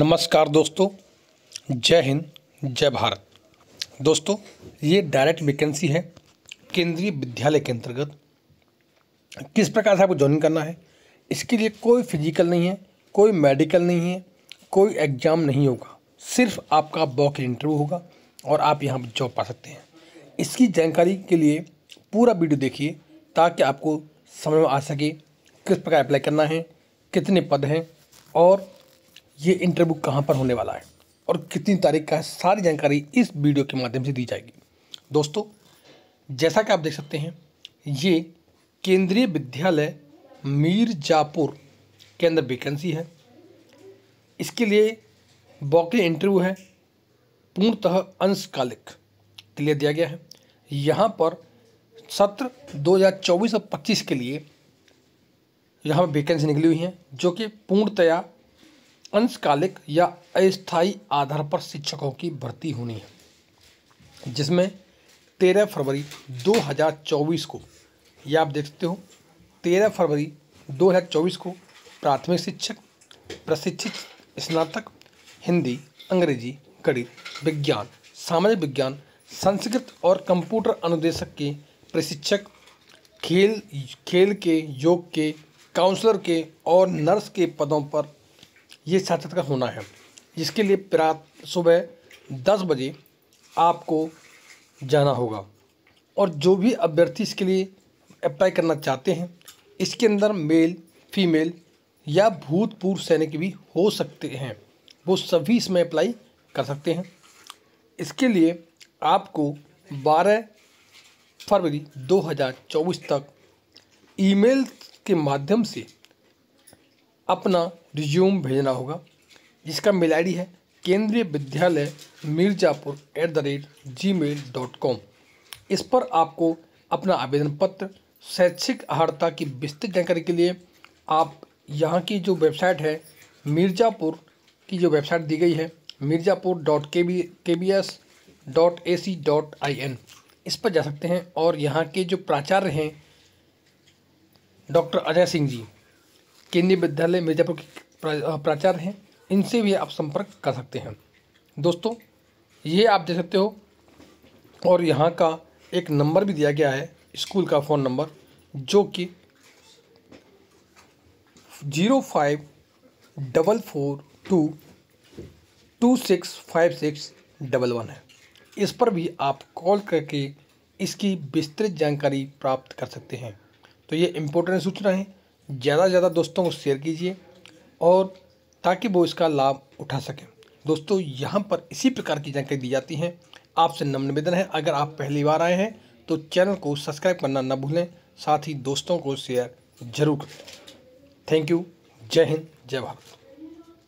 नमस्कार दोस्तों जय हिंद जय भारत दोस्तों ये डायरेक्ट वैकेंसी है केंद्रीय विद्यालय के अंतर्गत किस प्रकार से आपको ज्वाइन करना है इसके लिए कोई फिजिकल नहीं है कोई मेडिकल नहीं है कोई एग्ज़ाम नहीं होगा सिर्फ आपका बॉक इंटरव्यू होगा और आप यहाँ पर जॉब पा सकते हैं इसकी जानकारी के लिए पूरा वीडियो देखिए ताकि आपको समझ में आ सके किस प्रकार अप्लाई करना है कितने पद हैं और ये इंटरव्यू कहाँ पर होने वाला है और कितनी तारीख का है सारी जानकारी इस वीडियो के माध्यम से दी जाएगी दोस्तों जैसा कि आप देख सकते हैं ये केंद्रीय विद्यालय मीरजापुर के अंदर वेकेंसी है इसके लिए बॉके इंटरव्यू है पूर्णतः अंशकालिक के लिए दिया गया है यहाँ पर सत्र 2024 और 25 के लिए यहाँ पर वेकेंसी निकली हुई हैं जो कि पूर्णतया अंशकालिक या अस्थायी आधार पर शिक्षकों की भर्ती होनी है जिसमें 13 फरवरी 2024 को यह आप देख सकते हो 13 फरवरी 2024 को प्राथमिक शिक्षक प्रशिक्षित स्नातक हिंदी अंग्रेजी गणित विज्ञान सामाजिक विज्ञान संस्कृत और कंप्यूटर अनुदेशक के प्रशिक्षक खेल खेल के योग के काउंसलर के और नर्स के पदों पर ये साक्षात का होना है जिसके लिए प्रात सुबह दस बजे आपको जाना होगा और जो भी अभ्यर्थी इसके लिए अप्लाई करना चाहते हैं इसके अंदर मेल फीमेल या भूतपूर्व सैनिक भी हो सकते हैं वो सभी इसमें अप्लाई कर सकते हैं इसके लिए आपको 12 फरवरी 2024 तक ईमेल के माध्यम से अपना रिज्यूम भेजना होगा जिसका मेल आई है Kendriya Vidyalaya Mirzapur at the rate Gmail dot com इस पर आपको अपना आवेदन पत्र शैक्षिक आहारता की विस्तृत जानकारी के लिए आप यहाँ की जो वेबसाइट है मिर्ज़ापुर की जो वेबसाइट दी गई है Mirzapur dot K B K B S dot A C dot I N इस पर जा सकते हैं और यहाँ के जो प्राचार्य हैं डॉक्टर अजय सिंह जी केंद्रीय विद्यालय मिर्जापुर के प्राचार्य हैं इनसे भी आप संपर्क कर सकते हैं दोस्तों ये आप देख सकते हो और यहाँ का एक नंबर भी दिया गया है स्कूल का फ़ोन नंबर जो कि zero five double four two two six five six double one है इस पर भी आप कॉल करके इसकी विस्तृत जानकारी प्राप्त कर सकते हैं तो ये इम्पोर्टेंट सूचना है ज़्यादा से ज़्यादा दोस्तों को शेयर कीजिए और ताकि वो इसका लाभ उठा सकें दोस्तों यहाँ पर इसी प्रकार की जानकारी दी जाती है आपसे नम निवेदन है अगर आप पहली बार आए हैं तो चैनल को सब्सक्राइब करना न भूलें साथ ही दोस्तों को शेयर जरूर करें थैंक यू जय हिंद जय भारत